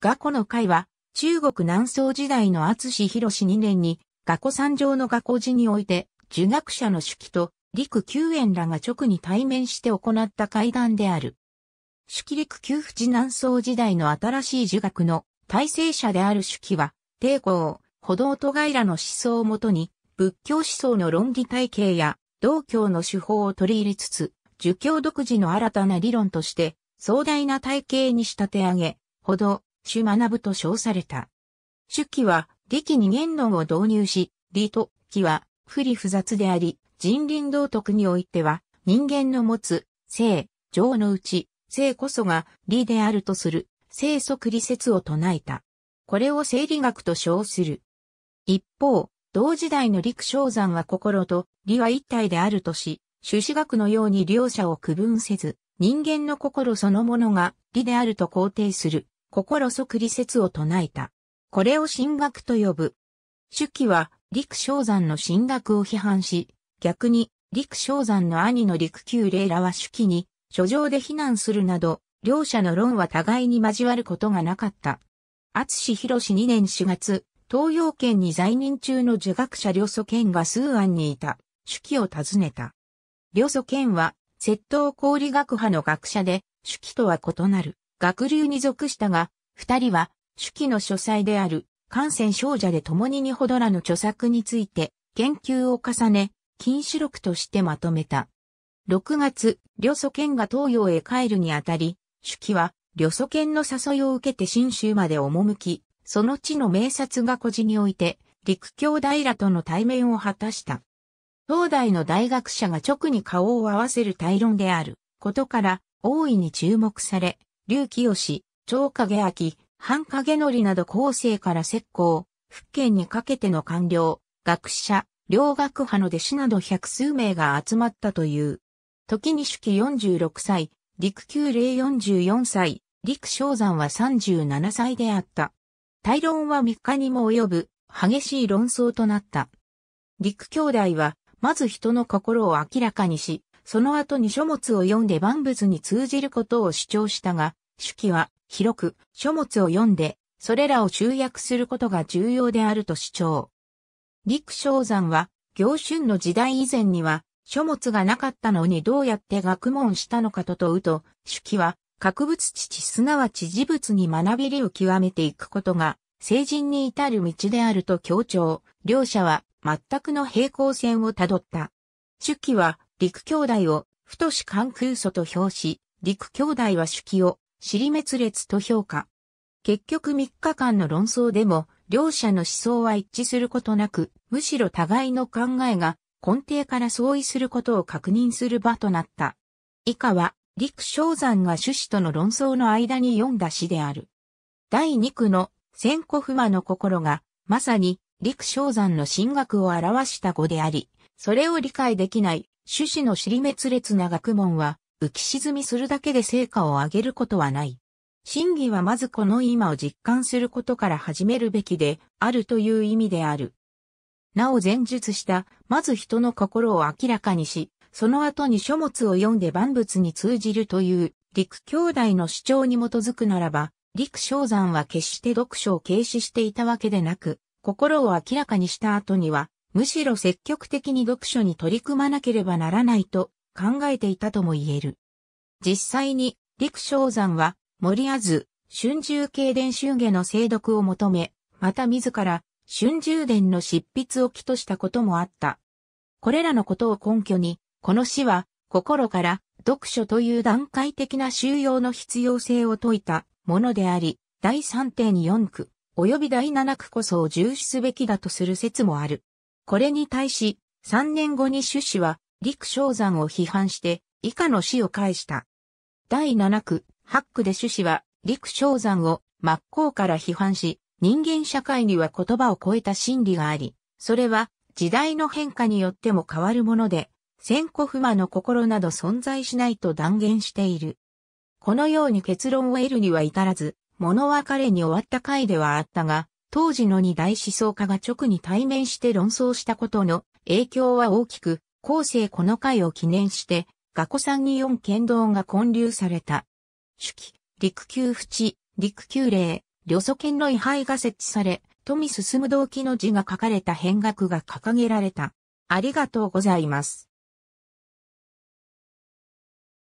画庫の会は、中国南宋時代の厚志博2年に、画庫三条の画庫寺において、儒学者の手記と、陸九円らが直に対面して行った会談である。主記陸九士南宋時代の新しい儒学の体制者である主記は、帝抗歩道と外らの思想をもとに、仏教思想の論理体系や、道教の手法を取り入れつつ、儒教独自の新たな理論として、壮大な体系に仕立て上げ、歩道、主学と称された。主記は、理記二元論を導入し、理と記は、不利不雑であり、人倫道徳においては、人間の持つ、性、情のうち、性こそが理であるとする、性即理説を唱えた。これを生理学と称する。一方、同時代の陸昇山は心と理は一体であるとし、朱子学のように両者を区分せず、人間の心そのものが理であると肯定する。心即理説を唱えた。これを神学と呼ぶ。主記は、陸昇山の神学を批判し、逆に、陸昇山の兄の陸九霊らは主記に、書状で非難するなど、両者の論は互いに交わることがなかった。厚志博士2年4月、東洋圏に在任中の儒学者両祖賢が数案にいた、主記を訪ねた。両祖賢は、窃盗氷学派の学者で、主記とは異なる。学流に属したが、二人は、手記の書斎である、感染症者で共ににほどらの著作について、研究を重ね、禁止録としてまとめた。6月、旅祖賢が東洋へ帰るにあたり、手記は、旅祖賢の誘いを受けて新州まで赴き、その地の名刹が孤児において、陸橋平らとの対面を果たした。東大の大学者が直に顔を合わせる対論であることから、大いに注目され、龍清、長影明、半影則など後世から石膏、福建にかけての官僚、学者、両学派の弟子など百数名が集まったという。時に主記46歳、陸九霊44歳、陸昭山は37歳であった。対論は3日にも及ぶ激しい論争となった。陸兄弟は、まず人の心を明らかにし、その後に書物を読んで万物に通じることを主張したが、主記は広く書物を読んで、それらを集約することが重要であると主張。陸昭山は、行春の時代以前には、書物がなかったのにどうやって学問したのかと問うと、主記は、格物知すなわち事物に学びりを極めていくことが、成人に至る道であると強調、両者は全くの平行線をたどった。主記は、陸兄弟を、太し関空祖と表し、陸兄弟は主記を、尻滅裂と評価。結局3日間の論争でも、両者の思想は一致することなく、むしろ互いの考えが根底から相違することを確認する場となった。以下は、陸昇山が趣旨との論争の間に読んだ詩である。第2句の千古不満の心が、まさに陸昇山の神学を表した語であり、それを理解できない種子の尻滅裂な学問は、浮き沈みするだけで成果を上げることはない。真偽はまずこの今を実感することから始めるべきで、あるという意味である。なお前述した、まず人の心を明らかにし、その後に書物を読んで万物に通じるという、陸兄弟の主張に基づくならば、陸昭山は決して読書を軽視していたわけでなく、心を明らかにした後には、むしろ積極的に読書に取り組まなければならないと考えていたとも言える。実際に、陸昌山は、森あず、春秋経伝春下の精読を求め、また自ら、春秋伝の執筆を起としたこともあった。これらのことを根拠に、この詩は、心から読書という段階的な収容の必要性を説いたものであり、第3.4区、及び第7区こそを重視すべきだとする説もある。これに対し、3年後に朱氏は、陸昇山を批判して、以下の死を返した。第7区、8区で朱氏は、陸昇山を真っ向から批判し、人間社会には言葉を超えた真理があり、それは、時代の変化によっても変わるもので、千古不満の心など存在しないと断言している。このように結論を得るには至らず、物別れに終わった回ではあったが、当時の二大思想家が直に対面して論争したことの影響は大きく、後世この回を記念して、画校山に四剣道が建立された。主記、陸球淵、陸球霊、旅祖剣の位牌が設置され、富進む動機の字が書かれた変額が掲げられた。ありがとうございます。